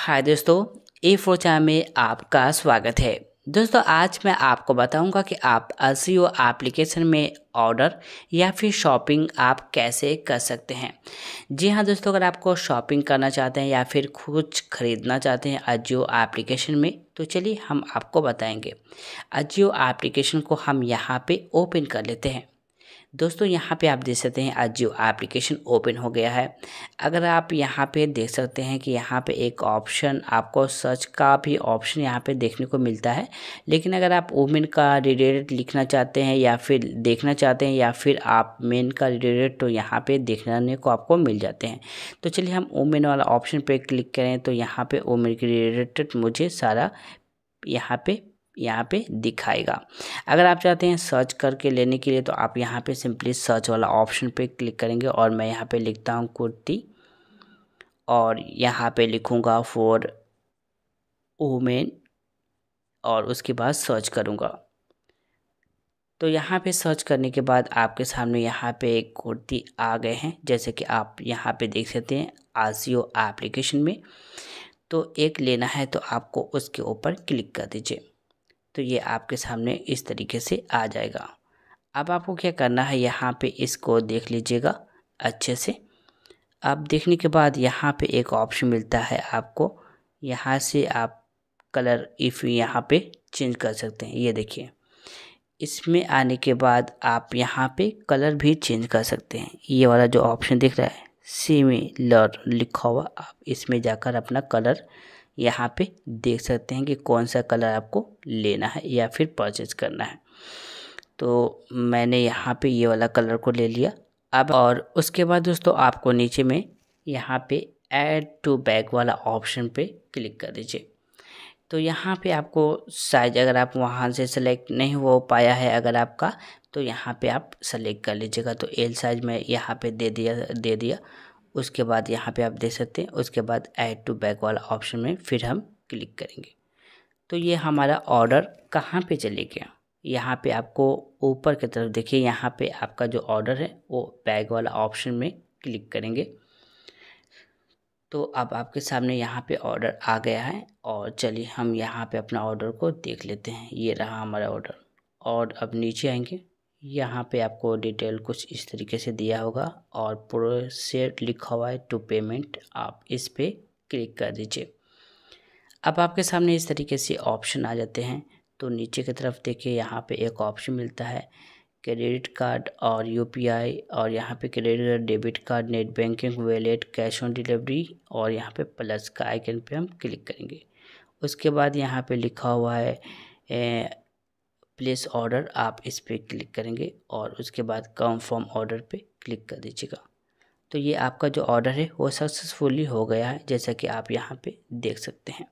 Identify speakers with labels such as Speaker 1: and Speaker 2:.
Speaker 1: हाय दोस्तों ए फोर चाय में आपका स्वागत है दोस्तों आज मैं आपको बताऊंगा कि आप एस एप्लीकेशन में ऑर्डर या फिर शॉपिंग आप कैसे कर सकते हैं जी हाँ दोस्तों अगर आपको शॉपिंग करना चाहते हैं या फिर कुछ ख़रीदना चाहते हैं अजियो एप्लीकेशन में तो चलिए हम आपको बताएंगे अजियो एप्लीकेशन को हम यहाँ पे ओपन कर लेते हैं दोस्तों यहाँ पे आप देख सकते हैं अजियो एप्लीकेशन ओपन हो गया है अगर आप यहाँ पे देख सकते हैं कि यहाँ पे एक ऑप्शन आपको सर्च का भी ऑप्शन यहाँ पे देखने को मिलता है लेकिन अगर आप वुमेन का रिलेटेड लिखना चाहते हैं या फिर देखना चाहते हैं या फिर आप मेन का रिलेटेड तो यहाँ पर देखने को आपको मिल जाते हैं तो चलिए हम वुमेन वाला ऑप्शन पर क्लिक करें तो यहाँ पर वुमेन के रिलेटेड मुझे सारा यहाँ पे यहाँ पे दिखाएगा अगर आप चाहते हैं सर्च करके लेने के लिए तो आप यहाँ पे सिंपली सर्च वाला ऑप्शन पे क्लिक करेंगे और मैं यहाँ पे लिखता हूँ कुर्ती और यहाँ पे लिखूँगा फॉर वूमेन और उसके बाद सर्च करूँगा तो यहाँ पे सर्च करने के बाद आपके सामने यहाँ पे एक कुर्ती आ गए हैं जैसे कि आप यहाँ पे देख सकते हैं आसियो एप्लीकेशन में तो एक लेना है तो आपको उसके ऊपर क्लिक कर दीजिए तो ये आपके सामने इस तरीके से आ जाएगा अब आपको क्या करना है यहाँ पे इसको देख लीजिएगा अच्छे से अब देखने के बाद यहाँ पे एक ऑप्शन मिलता है आपको यहाँ से आप कलर इफ़ यहाँ पे चेंज कर सकते हैं ये देखिए इसमें आने के बाद आप यहाँ पे कलर भी चेंज कर सकते हैं ये वाला जो ऑप्शन दिख रहा है लर लिखा हुआ आप इसमें जाकर अपना कलर यहाँ पे देख सकते हैं कि कौन सा कलर आपको लेना है या फिर परचेज करना है तो मैंने यहाँ पे ये वाला कलर को ले लिया अब और उसके बाद दोस्तों आपको नीचे में यहाँ पे ऐड टू बैग वाला ऑप्शन पे क्लिक कर दीजिए तो यहाँ पे आपको साइज अगर आप वहाँ से सेलेक्ट नहीं हो पाया है अगर आपका तो यहाँ पे आप सेलेक्ट कर लीजिएगा तो एल साइज में यहाँ पे दे दिया दे दिया उसके बाद यहाँ पे आप देख सकते हैं उसके बाद ऐड टू बैक वाला ऑप्शन में फिर हम क्लिक करेंगे तो ये हमारा ऑर्डर कहाँ पे चले गया यहाँ पे आपको ऊपर की तरफ देखिए यहाँ पे आपका जो ऑर्डर है वो बैग वाला ऑप्शन में क्लिक करेंगे तो अब आपके सामने यहाँ पे ऑर्डर आ गया है और चलिए हम यहाँ पे अपना ऑर्डर को देख लेते हैं ये रहा हमारा ऑर्डर और अब नीचे आएंगे यहाँ पे आपको डिटेल कुछ इस तरीके से दिया होगा और प्रोसेट लिखा हुआ है टू पेमेंट आप इस पर क्लिक कर दीजिए अब आपके सामने इस तरीके से ऑप्शन आ जाते हैं तो नीचे की तरफ देखिए यहाँ पे एक ऑप्शन मिलता है क्रेडिट कार्ड और यूपीआई और यहाँ पे credit card debit card net banking wallet cash on delivery और यहाँ पे प्लस का आइकन पे हम क्लिक करेंगे उसके बाद यहाँ पे लिखा हुआ है प्लेस ऑर्डर आप इस पर क्लिक करेंगे और उसके बाद कन्फर्म ऑर्डर पे क्लिक कर दीजिएगा तो ये आपका जो ऑर्डर है वो सक्सेसफुली हो गया है जैसा कि आप यहाँ पे देख सकते हैं